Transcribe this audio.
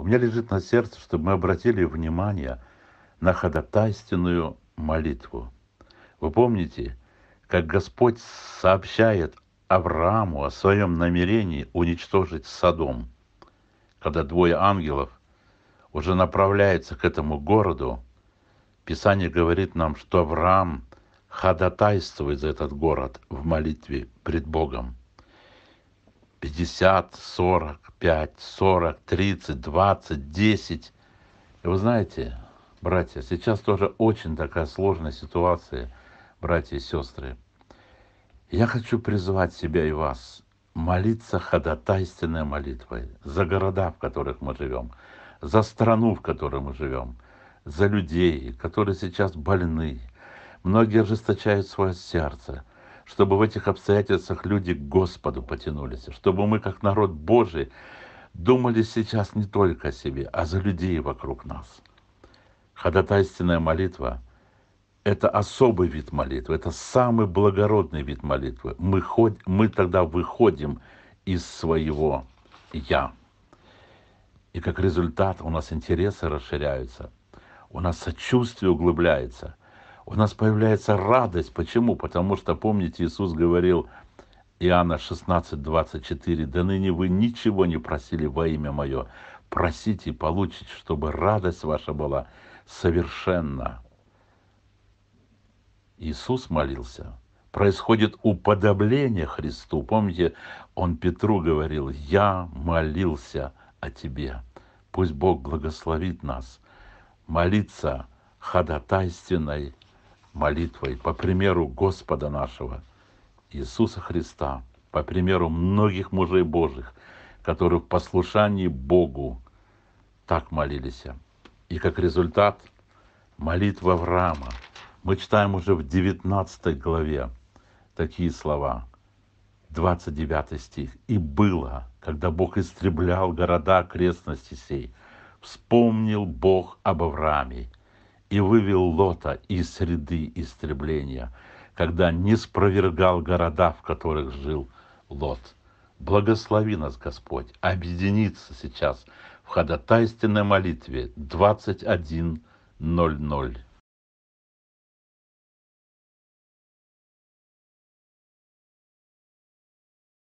У меня лежит на сердце, чтобы мы обратили внимание на ходатайственную молитву. Вы помните, как Господь сообщает Аврааму о своем намерении уничтожить Содом, когда двое ангелов уже направляются к этому городу, Писание говорит нам, что Авраам ходатайствует за этот город в молитве пред Богом пятьдесят, сорок пять, сорок, тридцать, двадцать, десять. И вы знаете, братья, сейчас тоже очень такая сложная ситуация, братья и сестры. Я хочу призвать себя и вас молиться ходатайственной молитвой за города, в которых мы живем, за страну, в которой мы живем, за людей, которые сейчас больны. Многие ожесточают свое сердце – чтобы в этих обстоятельствах люди к Господу потянулись, чтобы мы, как народ Божий, думали сейчас не только о себе, а за людей вокруг нас. Ходатайственная молитва – это особый вид молитвы, это самый благородный вид молитвы. Мы, ход, мы тогда выходим из своего «я». И как результат у нас интересы расширяются, у нас сочувствие углубляется – у нас появляется радость. Почему? Потому что, помните, Иисус говорил, Иоанна 16, 24, «Да ныне вы ничего не просили во имя Мое. Просите и получите, чтобы радость ваша была совершенна». Иисус молился. Происходит уподобление Христу. Помните, Он Петру говорил, «Я молился о тебе». Пусть Бог благословит нас молиться ходатайственной молитвой, по примеру Господа нашего Иисуса Христа, по примеру многих мужей Божьих, которые в послушании Богу так молились. И как результат молитва Авраама. Мы читаем уже в 19 главе такие слова. 29 стих. «И было, когда Бог истреблял города окрестности сей, вспомнил Бог об Аврааме и вывел Лота из среды истребления, когда не спровергал города, в которых жил Лот. Благослови нас, Господь, объединиться сейчас в ходатайственной молитве 21.00.